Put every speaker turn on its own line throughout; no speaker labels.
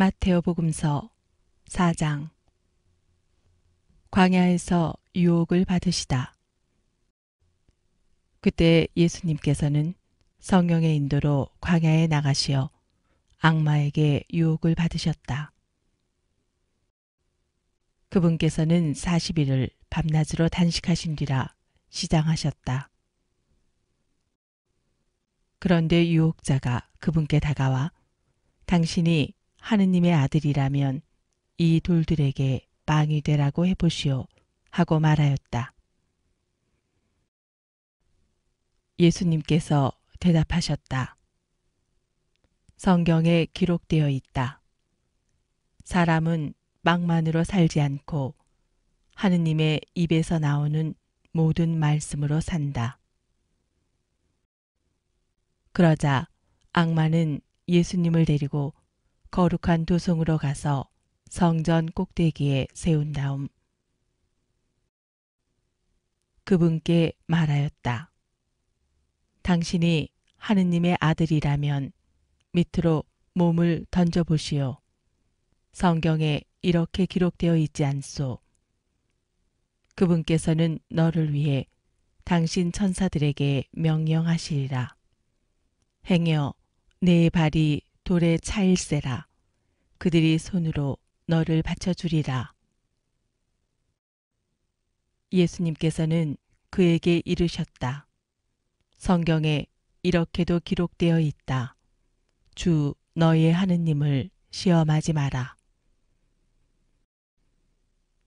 마테오복음서 4장 광야에서 유혹을 받으시다. 그때 예수님께서는 성령의 인도로 광야에 나가시어 악마에게 유혹을 받으셨다. 그분께서는 40일을 밤낮으로 단식하신뒤라 시장하셨다. 그런데 유혹자가 그분께 다가와 당신이 하느님의 아들이라면 이 돌들에게 빵이 되라고 해보시오 하고 말하였다. 예수님께서 대답하셨다. 성경에 기록되어 있다. 사람은 빵만으로 살지 않고 하느님의 입에서 나오는 모든 말씀으로 산다. 그러자 악마는 예수님을 데리고 거룩한 도성으로 가서 성전 꼭대기에 세운 다음 그분께 말하였다. 당신이 하느님의 아들이라면 밑으로 몸을 던져보시오. 성경에 이렇게 기록되어 있지 않소. 그분께서는 너를 위해 당신 천사들에게 명령하시리라. 행여 내 발이 돌에 차일세라. 그들이 손으로 너를 받쳐주리라. 예수님께서는 그에게 이르셨다. 성경에 이렇게도 기록되어 있다. 주 너의 하느님을 시험하지 마라.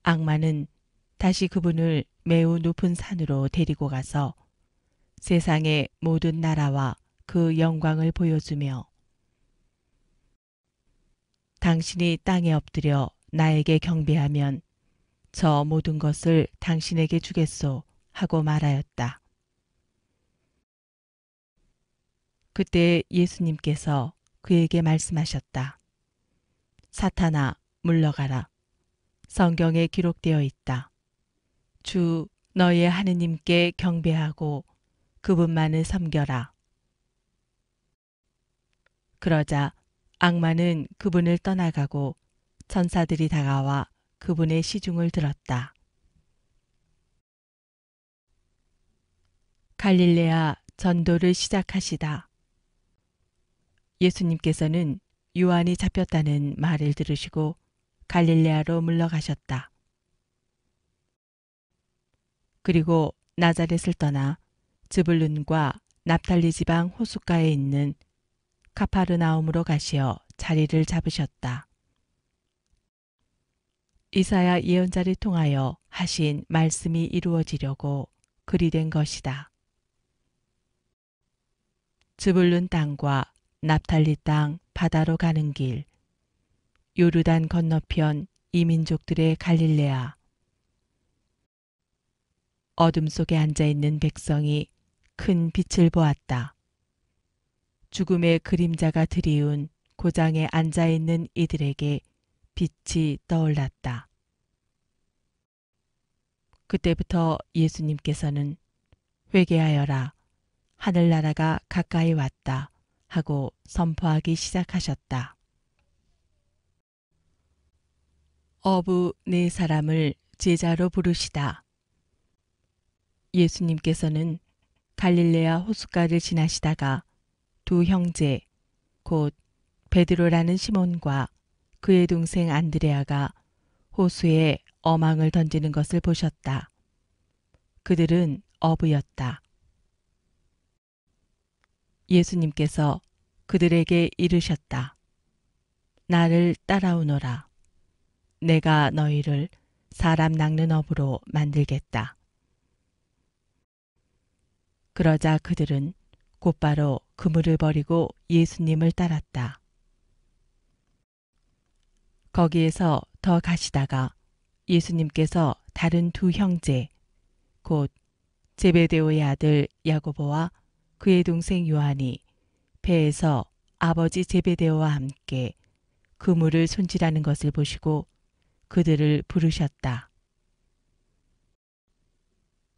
악마는 다시 그분을 매우 높은 산으로 데리고 가서 세상의 모든 나라와 그 영광을 보여주며 당신이 땅에 엎드려 나에게 경배하면 저 모든 것을 당신에게 주겠소 하고 말하였다. 그때 예수님께서 그에게 말씀하셨다. 사탄아, 물러가라. 성경에 기록되어 있다. 주 너의 하느님께 경배하고 그분만을 섬겨라. 그러자 악마는 그분을 떠나가고 천사들이 다가와 그분의 시중을 들었다. 갈릴레아 전도를 시작하시다. 예수님께서는 요한이 잡혔다는 말을 들으시고 갈릴레아로 물러가셨다. 그리고 나자렛을 떠나 즈블룬과 납탈리 지방 호숫가에 있는 카파르나움으로 가시어 자리를 잡으셨다. 이사야 예언자를 통하여 하신 말씀이 이루어지려고 그리 된 것이다. 즈블룬 땅과 납탈리 땅 바다로 가는 길, 요르단 건너편 이민족들의 갈릴레아. 어둠 속에 앉아 있는 백성이 큰 빛을 보았다. 죽음의 그림자가 드리운 고장에 앉아 있는 이들에게 빛이 떠올랐다. 그때부터 예수님께서는 회개하여라. 하늘나라가 가까이 왔다. 하고 선포하기 시작하셨다. 어부 네 사람을 제자로 부르시다. 예수님께서는 갈릴레아 호숫가를 지나시다가 두 형제, 곧 베드로라는 시몬과 그의 동생 안드레아가 호수에 어망을 던지는 것을 보셨다. 그들은 어부였다. 예수님께서 그들에게 이르셨다. 나를 따라오너라. 내가 너희를 사람 낚는 업으로 만들겠다. 그러자 그들은 곧바로 그물을 버리고 예수님을 따랐다. 거기에서 더 가시다가 예수님께서 다른 두 형제, 곧 제베데오의 아들 야고보와 그의 동생 요한이 배에서 아버지 제베데오와 함께 그물을 손질하는 것을 보시고 그들을 부르셨다.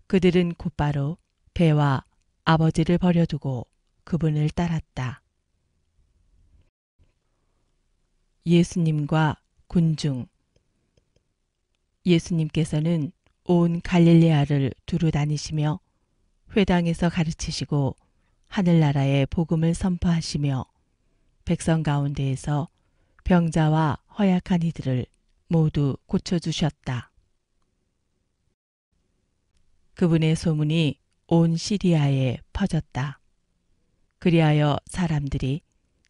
그들은 곧바로 배와 아버지를 버려두고 그분을 따랐다. 예수님과 군중 예수님께서는 온 갈릴리아를 두루 다니시며 회당에서 가르치시고 하늘나라의 복음을 선포하시며 백성 가운데에서 병자와 허약한 이들을 모두 고쳐주셨다. 그분의 소문이 온 시리아에 퍼졌다. 그리하여 사람들이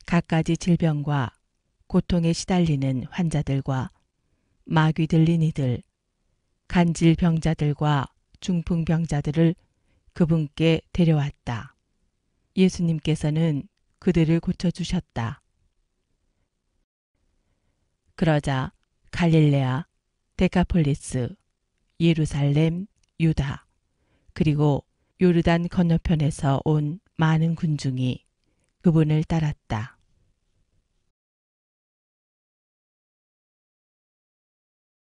갖가지 질병과 고통에 시달리는 환자들과 마귀 들린 이들, 간질병자들과 중풍병자들을 그분께 데려왔다. 예수님께서는 그들을 고쳐주셨다. 그러자 갈릴레아, 데카폴리스, 예루살렘, 유다, 그리고 요르단 건너편에서 온 많은 군중이 그분을 따랐다.